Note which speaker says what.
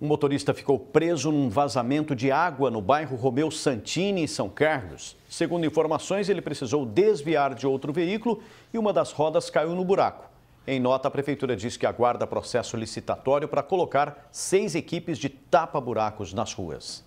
Speaker 1: Um motorista ficou preso num vazamento de água no bairro Romeu Santini, em São Carlos. Segundo informações, ele precisou desviar de outro veículo e uma das rodas caiu no buraco. Em nota, a prefeitura diz que aguarda processo licitatório para colocar seis equipes de tapa-buracos nas ruas.